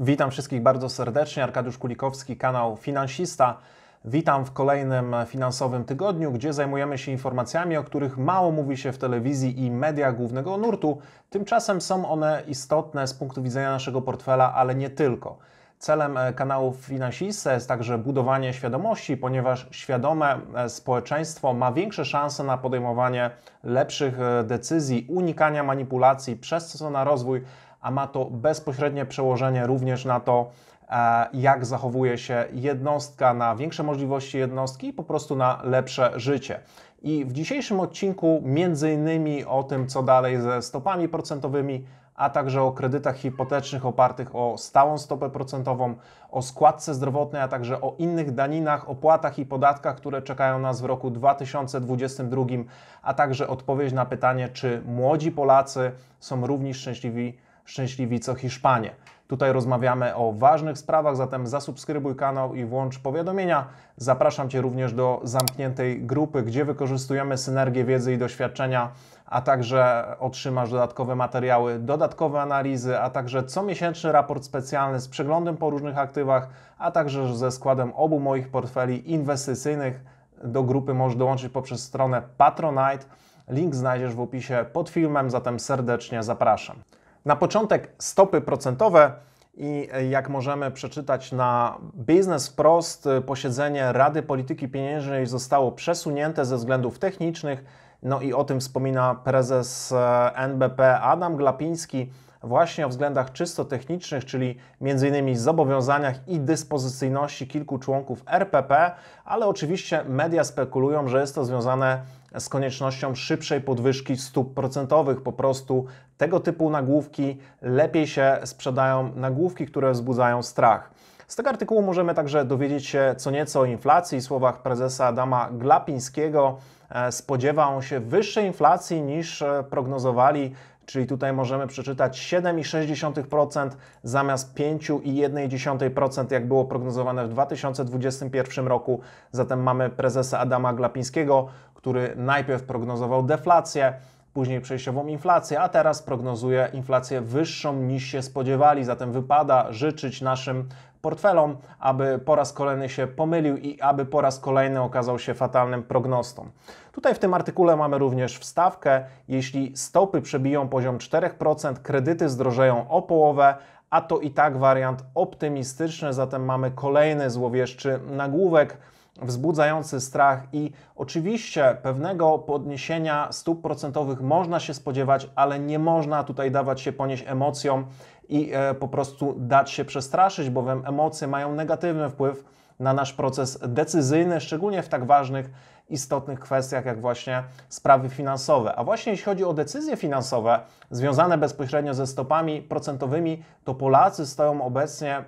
Witam wszystkich bardzo serdecznie. Arkadiusz Kulikowski, kanał Finansista. Witam w kolejnym finansowym tygodniu, gdzie zajmujemy się informacjami, o których mało mówi się w telewizji i mediach głównego nurtu. Tymczasem są one istotne z punktu widzenia naszego portfela, ale nie tylko. Celem e, kanału Finansista jest także budowanie świadomości, ponieważ świadome e, społeczeństwo ma większe szanse na podejmowanie lepszych e, decyzji, unikania manipulacji, przez co na rozwój a ma to bezpośrednie przełożenie również na to, e, jak zachowuje się jednostka, na większe możliwości jednostki i po prostu na lepsze życie. I w dzisiejszym odcinku, między innymi o tym, co dalej ze stopami procentowymi, a także o kredytach hipotecznych opartych o stałą stopę procentową, o składce zdrowotnej, a także o innych daninach, opłatach i podatkach, które czekają nas w roku 2022, a także odpowiedź na pytanie, czy młodzi Polacy są równie szczęśliwi szczęśliwi co Hiszpanie. Tutaj rozmawiamy o ważnych sprawach, zatem zasubskrybuj kanał i włącz powiadomienia. Zapraszam Cię również do zamkniętej grupy, gdzie wykorzystujemy synergię wiedzy i doświadczenia, a także otrzymasz dodatkowe materiały, dodatkowe analizy, a także comiesięczny raport specjalny z przeglądem po różnych aktywach, a także ze składem obu moich portfeli inwestycyjnych. Do grupy możesz dołączyć poprzez stronę Patronite. Link znajdziesz w opisie pod filmem, zatem serdecznie zapraszam. Na początek stopy procentowe i e, jak możemy przeczytać na Biznes Wprost, e, posiedzenie Rady Polityki Pieniężnej zostało przesunięte ze względów technicznych. No i o tym wspomina prezes e, NBP Adam Glapiński właśnie o względach czysto technicznych, czyli m.in. zobowiązaniach i dyspozycyjności kilku członków RPP, ale oczywiście media spekulują, że jest to związane z koniecznością szybszej podwyżki stóp procentowych. Po prostu tego typu nagłówki lepiej się sprzedają, nagłówki, które wzbudzają strach. Z tego artykułu możemy także dowiedzieć się co nieco o inflacji. W słowach prezesa Adama Glapińskiego e, spodziewa on się wyższej inflacji niż e, prognozowali, czyli tutaj możemy przeczytać 7,6% zamiast 5,1% jak było prognozowane w 2021 roku. Zatem mamy prezesa Adama Glapińskiego, który najpierw prognozował deflację, później przejściową inflację, a teraz prognozuje inflację wyższą niż się spodziewali, zatem wypada życzyć naszym portfelom, aby po raz kolejny się pomylił i aby po raz kolejny okazał się fatalnym prognostą. Tutaj w tym artykule mamy również wstawkę, jeśli stopy przebiją poziom 4%, kredyty zdrożeją o połowę, a to i tak wariant optymistyczny, zatem mamy kolejny złowieszczy nagłówek wzbudzający strach i oczywiście pewnego podniesienia stóp procentowych można się spodziewać, ale nie można tutaj dawać się ponieść emocjom i e, po prostu dać się przestraszyć, bowiem emocje mają negatywny wpływ na nasz proces decyzyjny, szczególnie w tak ważnych, istotnych kwestiach jak właśnie sprawy finansowe. A właśnie jeśli chodzi o decyzje finansowe związane bezpośrednio ze stopami procentowymi, to Polacy stoją obecnie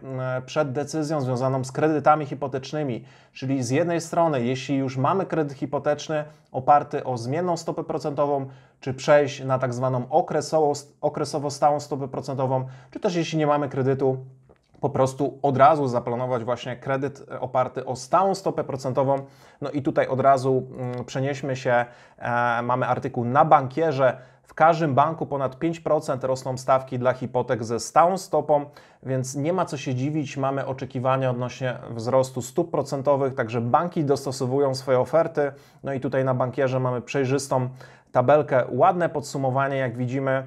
przed decyzją związaną z kredytami hipotecznymi. Czyli z jednej strony, jeśli już mamy kredyt hipoteczny oparty o zmienną stopę procentową, czy przejść na tak zwaną okresowo, okresowo stałą stopę procentową, czy też jeśli nie mamy kredytu, po prostu od razu zaplanować właśnie kredyt e, oparty o stałą stopę procentową. No i tutaj od razu mm, przenieśmy się, e, mamy artykuł na bankierze. W każdym banku ponad 5% rosną stawki dla hipotek ze stałą stopą, więc nie ma co się dziwić. Mamy oczekiwania odnośnie wzrostu stóp procentowych, także banki dostosowują swoje oferty. No i tutaj na bankierze mamy przejrzystą tabelkę, ładne podsumowanie, jak widzimy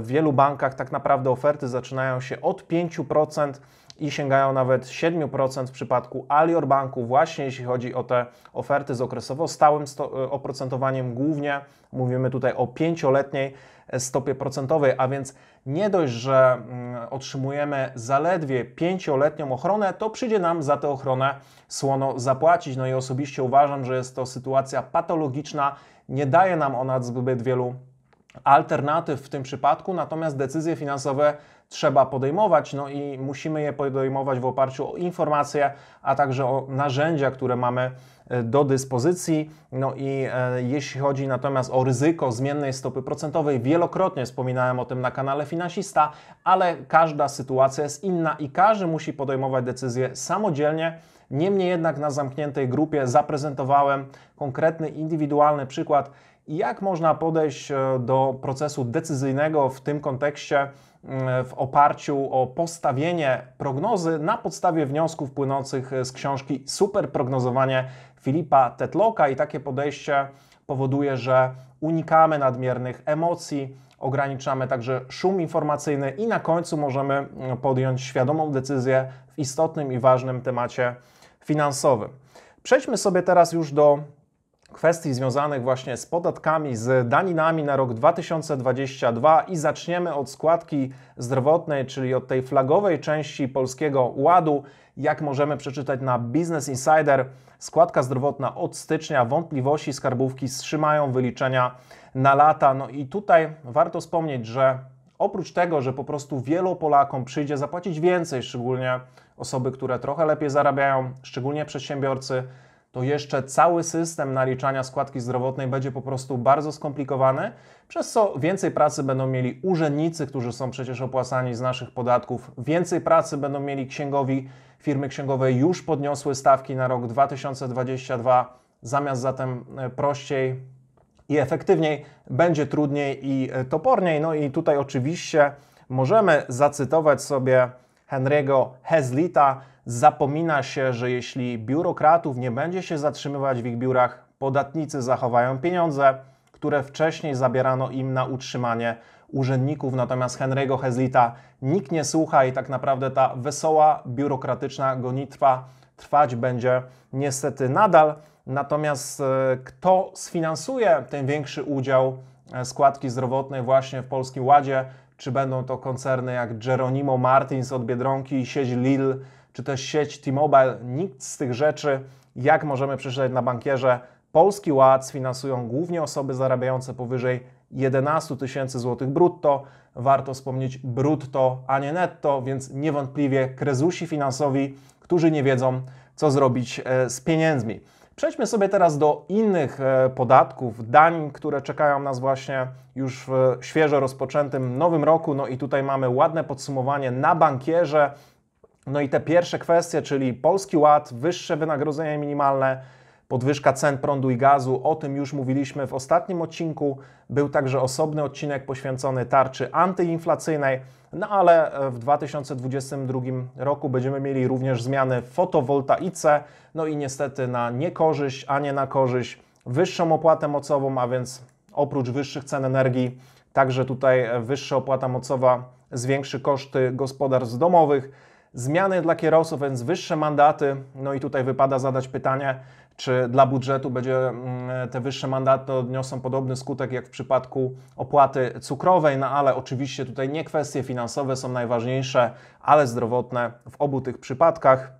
w wielu bankach tak naprawdę oferty zaczynają się od 5% i sięgają nawet 7% w przypadku Alior Banku, właśnie jeśli chodzi o te oferty z okresowo stałym e, oprocentowaniem, głównie mówimy tutaj o 5-letniej stopie procentowej, a więc nie dość, że mm, otrzymujemy zaledwie 5-letnią ochronę, to przyjdzie nam za tę ochronę słono zapłacić. No i osobiście uważam, że jest to sytuacja patologiczna, nie daje nam ona zbyt wielu alternatyw w tym przypadku, natomiast decyzje finansowe trzeba podejmować, no i musimy je podejmować w oparciu o informacje, a także o narzędzia, które mamy e, do dyspozycji. No i e, jeśli chodzi natomiast o ryzyko zmiennej stopy procentowej, wielokrotnie wspominałem o tym na kanale Finansista, ale każda sytuacja jest inna i każdy musi podejmować decyzje samodzielnie. Niemniej jednak na zamkniętej grupie zaprezentowałem konkretny, indywidualny przykład, jak można podejść e, do procesu decyzyjnego w tym kontekście w oparciu o postawienie prognozy na podstawie wniosków płynących e, z książki Super prognozowanie Filipa Tetloka i takie podejście powoduje, że unikamy nadmiernych emocji, ograniczamy także szum informacyjny i na końcu możemy podjąć świadomą decyzję w istotnym i ważnym temacie finansowym. Przejdźmy sobie teraz już do kwestii związanych właśnie z podatkami, z daninami na rok 2022 i zaczniemy od składki zdrowotnej, czyli od tej flagowej części Polskiego Ładu. Jak możemy przeczytać na Business Insider, składka zdrowotna od stycznia, wątpliwości skarbówki wstrzymają wyliczenia na lata. No i tutaj warto wspomnieć, że oprócz tego, że po prostu wielu Polakom przyjdzie zapłacić więcej, szczególnie osoby, które trochę lepiej zarabiają, szczególnie przedsiębiorcy, to jeszcze cały system naliczania składki zdrowotnej będzie po prostu bardzo skomplikowany, przez co więcej pracy będą mieli urzędnicy, którzy są przecież opłacani z naszych podatków, więcej pracy będą mieli księgowi. Firmy księgowe już podniosły stawki na rok 2022, zamiast zatem e, prościej i efektywniej, będzie trudniej i e, toporniej. No i tutaj oczywiście możemy zacytować sobie Henry'ego Hezlita, zapomina się, że jeśli biurokratów nie będzie się zatrzymywać w ich biurach, podatnicy zachowają pieniądze, które wcześniej zabierano im na utrzymanie urzędników, natomiast Henry'ego Hezlita nikt nie słucha i tak naprawdę ta wesoła, biurokratyczna gonitwa trwać będzie niestety nadal. Natomiast e, kto sfinansuje ten większy udział e, składki zdrowotnej właśnie w Polskim Ładzie, czy będą to koncerny jak Jeronimo Martins od Biedronki sieć Lil, czy też sieć T-Mobile, nikt z tych rzeczy, jak możemy przeczytać na bankierze, Polski Ład sfinansują głównie osoby zarabiające powyżej 11 tysięcy złotych brutto. Warto wspomnieć brutto, a nie netto, więc niewątpliwie krezusi finansowi, którzy nie wiedzą, co zrobić e, z pieniędzmi. Przejdźmy sobie teraz do innych e, podatków, dań, które czekają nas właśnie już w świeżo rozpoczętym nowym roku. No i tutaj mamy ładne podsumowanie na bankierze. No i te pierwsze kwestie, czyli Polski Ład, wyższe wynagrodzenie minimalne, podwyżka cen prądu i gazu, o tym już mówiliśmy w ostatnim odcinku. Był także osobny odcinek poświęcony tarczy antyinflacyjnej, no ale e, w 2022 roku będziemy mieli również zmiany fotowoltaice, no i niestety na niekorzyść, a nie na korzyść, wyższą opłatę mocową, a więc oprócz wyższych cen energii, także tutaj e, wyższa opłata mocowa zwiększy koszty gospodarstw domowych zmiany dla kierowców, więc wyższe mandaty. No i tutaj wypada zadać pytanie, czy dla budżetu będzie mm, te wyższe mandaty odniosą podobny skutek jak w przypadku opłaty cukrowej, no ale oczywiście tutaj nie kwestie finansowe są najważniejsze, ale zdrowotne w obu tych przypadkach.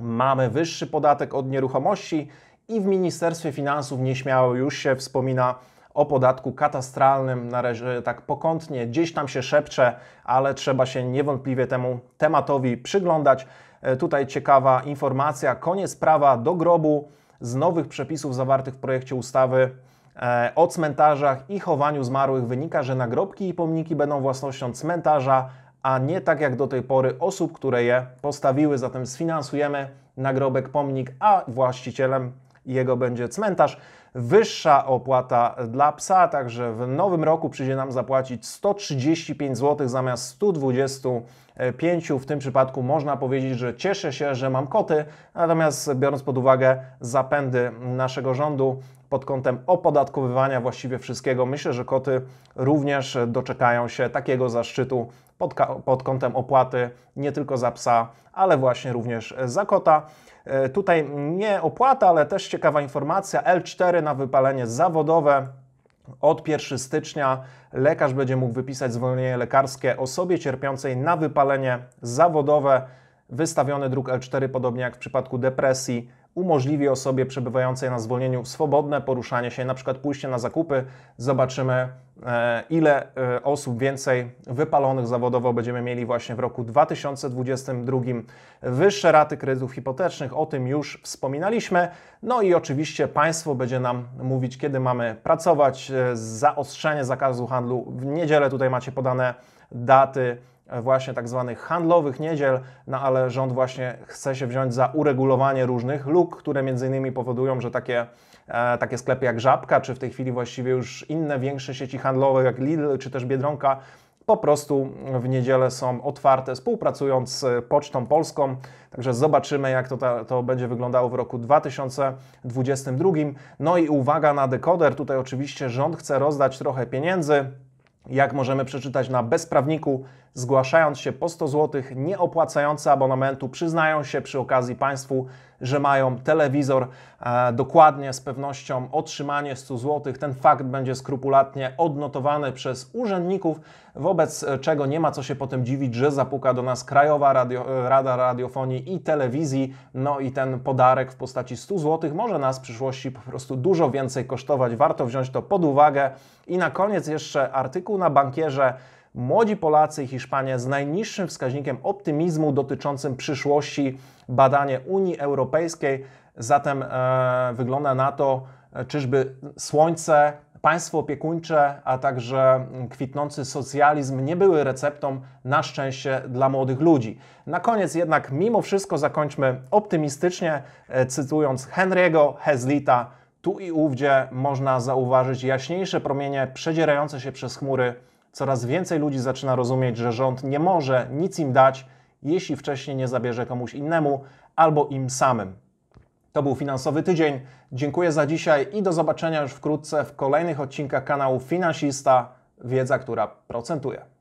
Mamy wyższy podatek od nieruchomości i w Ministerstwie Finansów nieśmiało już się wspomina o podatku katastralnym, na razie tak pokątnie, gdzieś tam się szepcze, ale trzeba się niewątpliwie temu tematowi przyglądać. E, tutaj ciekawa informacja, koniec prawa do grobu z nowych przepisów zawartych w projekcie ustawy e, o cmentarzach i chowaniu zmarłych wynika, że nagrobki i pomniki będą własnością cmentarza, a nie tak jak do tej pory osób, które je postawiły. Zatem sfinansujemy nagrobek, pomnik, a właścicielem jego będzie cmentarz wyższa opłata dla psa, także w nowym roku przyjdzie nam zapłacić 135 zł zamiast 125. W tym przypadku można powiedzieć, że cieszę się, że mam koty, natomiast biorąc pod uwagę zapędy naszego rządu, pod kątem opodatkowywania właściwie wszystkiego. Myślę, że koty również doczekają się takiego zaszczytu pod, pod kątem opłaty nie tylko za psa, ale właśnie również e, za kota. E, tutaj nie opłata, ale też ciekawa informacja. L4 na wypalenie zawodowe od 1 stycznia lekarz będzie mógł wypisać zwolnienie lekarskie osobie cierpiącej na wypalenie zawodowe. Wystawiony druk L4, podobnie jak w przypadku depresji, umożliwi osobie przebywającej na zwolnieniu swobodne poruszanie się, na przykład pójście na zakupy. Zobaczymy, e, ile e, osób więcej wypalonych zawodowo będziemy mieli właśnie w roku 2022. Wyższe raty kredytów hipotecznych, o tym już wspominaliśmy. No i oczywiście państwo będzie nam mówić, kiedy mamy pracować, e, zaostrzenie zakazu handlu. W niedzielę tutaj macie podane daty E, właśnie tak zwanych handlowych niedziel, no ale rząd właśnie chce się wziąć za uregulowanie różnych luk, które między innymi powodują, że takie, e, takie sklepy jak Żabka, czy w tej chwili właściwie już inne większe sieci handlowe jak Lidl, czy też Biedronka, po prostu w niedzielę są otwarte, współpracując z Pocztą Polską. Także zobaczymy, jak to, ta, to będzie wyglądało w roku 2022. No i uwaga na dekoder, tutaj oczywiście rząd chce rozdać trochę pieniędzy jak możemy przeczytać na bezprawniku, zgłaszając się po 100 zł, nieopłacający abonamentu przyznają się przy okazji Państwu że mają telewizor. E, dokładnie z pewnością otrzymanie 100 zł, ten fakt będzie skrupulatnie odnotowany przez urzędników, wobec e, czego nie ma co się potem dziwić, że zapuka do nas Krajowa Radio, e, Rada Radiofonii i Telewizji. No i ten podarek w postaci 100 zł może nas w przyszłości po prostu dużo więcej kosztować. Warto wziąć to pod uwagę. I na koniec jeszcze artykuł na bankierze młodzi Polacy i Hiszpanie z najniższym wskaźnikiem optymizmu dotyczącym przyszłości badanie Unii Europejskiej. Zatem e, wygląda na to, e, czyżby słońce, państwo opiekuńcze, a także kwitnący socjalizm nie były receptą na szczęście dla młodych ludzi. Na koniec jednak mimo wszystko zakończmy optymistycznie, e, cytując Henry'ego Hezlita, tu i ówdzie można zauważyć jaśniejsze promienie przedzierające się przez chmury Coraz więcej ludzi zaczyna rozumieć, że rząd nie może nic im dać, jeśli wcześniej nie zabierze komuś innemu albo im samym. To był Finansowy Tydzień. Dziękuję za dzisiaj i do zobaczenia już wkrótce w kolejnych odcinkach kanału Finansista Wiedza, która procentuje.